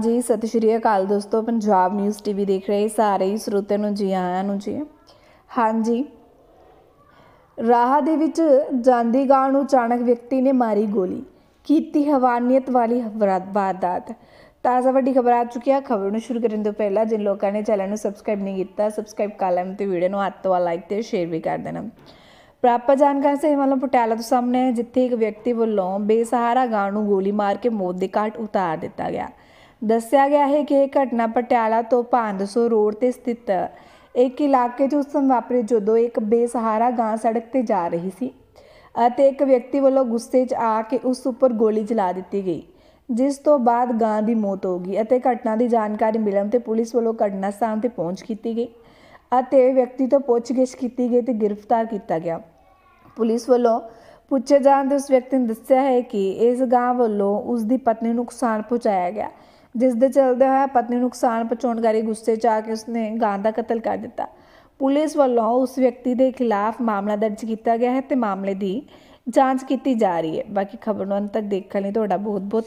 ਜੀ ਸਤਿ ਸ਼੍ਰੀ ਅਕਾਲ ਦੋਸਤੋ ਪੰਜਾਬ ਨਿਊਜ਼ ਟੀਵੀ ਦੇਖ ਰਹੇ ਸਾਰੇ ਹੀ ਸਰੋਤਿਆਂ ਨੂੰ ਜੀ ਆਇਆਂ ਨੂੰ ਜੀ ਹਾਂਜੀ ਰਾਹ ਦੇ ਵਿੱਚ ਜਾਂਦੀ ਗਾਂ ਨੂੰ ਅਚਾਨਕ ਵਿਅਕਤੀ ਨੇ ਮਾਰੀ ਗੋਲੀ ਕੀਤੀ ਹਵਾਨੀਅਤ ਵਾਲੀ ਵਾਰਦਾਤ ਤਾਜ਼ਾ ਵੱਡੀ ਖਬਰ ਆ ਚੁੱਕੀ ਆ ਖਬਰ ਨੂੰ ਸ਼ੁਰੂ ਕਰਨ ਤੋਂ ਪਹਿਲਾਂ ਜਿਨ ਲੋਕਾਂ ਨੇ ਚੈਨਲ ਨੂੰ ਸਬਸਕ੍ਰਾਈਬ ਨਹੀਂ ਕੀਤਾ ਸਬਸਕ੍ਰਾਈਬ ਕਰ ਲੈਣ ਤੇ ਵੀਡੀਓ ਨੂੰ ਹੱਥ ਵਾਲਾ ਲਾਈਕ ਤੇ ਸ਼ੇਅਰ ਵੀ ਕਰ ਦੇਣਾ ਪ੍ਰਾਪਤ ਜਾਣਕਾਰੀ ਸੇ ਮਤਲਬ ਪਟਿਆਲਾ ਤੋਂ ਸਾਹਮਣੇ ਜਿੱਥੇ ਇੱਕ ਵਿਅਕਤੀ ਵੱਲੋਂ ਬੇਸਹਾਰਾ ਗਾਂ ਨੂੰ ਗੋਲੀ ਮਾਰ ਕੇ ਮੌਤ ਦੇ ਘਾਟ ਉਤਾਰ ਦਿੱਤਾ ਗਿਆ ਦੱਸਿਆ ਗਿਆ ਹੈ ਕਿ ਇਹ ਘਟਨਾ ਪਟਿਆਲਾ ਤੋਂ 500 ਰੋਡ ਤੇ ਸਥਿਤ ਇੱਕ ਇਲਾਕੇ 'ਚ ਉਸ ਸਮੇਂ ਜਦੋਂ ਇੱਕ ਬੇਸਹਾਰਾ ਗਾਂ ਸੜਕ ਤੇ ਜਾ ਰਹੀ ਸੀ ਅਤੇ ਇੱਕ ਵਿਅਕਤੀ ਵੱਲੋਂ ਗੁੱਸੇ 'ਚ ਆ ਕੇ ਉਸ ਉੱਪਰ ਗੋਲੀ ਚਲਾ ਦਿੱਤੀ ਗਈ ਜਿਸ ਤੋਂ ਬਾਅਦ ਗਾਂ ਦੀ ਮੌਤ ਹੋ ਗਈ ਅਤੇ ਘਟਨਾ ਦੀ ਜਾਣਕਾਰੀ ਮਿਲਣ ਤੇ ਪੁਲਿਸ ਵੱਲੋਂ ਘਟਨਾ ਸਥਾਨ ਤੇ ਪਹੁੰਚ ਕੀਤੀ ਗਈ ਅਤੇ ਵਿਅਕਤੀ ਤੋਂ ਪੁੱਛਗਿੱਛ ਕੀਤੀ ਗਈ ਤੇ ਗ੍ਰਿਫਤਾਰ ਕੀਤਾ ਗਿਆ ਪੁਲਿਸ ਵੱਲੋਂ ਪੁੱਛੇ ਜਾਣ ਦੇ ਉਸ ਵਿਅਕਤੀ ਨੇ ਦੱਸਿਆ ਹੈ ਕਿ ਇਸ ਗਾਂ ਵੱਲੋਂ ਉਸ ਦੀ ਪਤਨੀ ਨੂੰ ਨੁਕਸਾਨ ਪਹੁੰਚਾਇਆ ਗਿਆ ਜਿਸ ਦੇ ਚਲਦੇ ਹੋਇਆ ਪਤਨੀ ਨੂੰ ਨੁਕਸਾਨ ਪਹੁੰਚਾਉਣ ਕਰਕੇ ਗੁੱਸੇ 'ਚ ਆ ਕੇ ਉਸਨੇ ਗਾਂ ਦਾ ਕਤਲ ਕਰ ਦਿੱਤਾ ਪੁਲਿਸ ਵੱਲੋਂ ਉਸ ਵਿਅਕਤੀ ਦੇ ਖਿਲਾਫ ਮਾਮਲਾ ਦਰਜ ਕੀਤਾ ਗਿਆ ਹੈ ਤੇ ਮਾਮਲੇ ਦੀ ਜਾਂਚ ਕੀਤੀ ਜਾ ਰਹੀ ਹੈ ਬਾਕੀ ਖਬਰ ਨੂੰ ਅੰਤ ਤੱਕ ਦੇਖਣ ਲਈ ਤੁਹਾਡਾ ਬਹੁਤ ਬਹੁਤ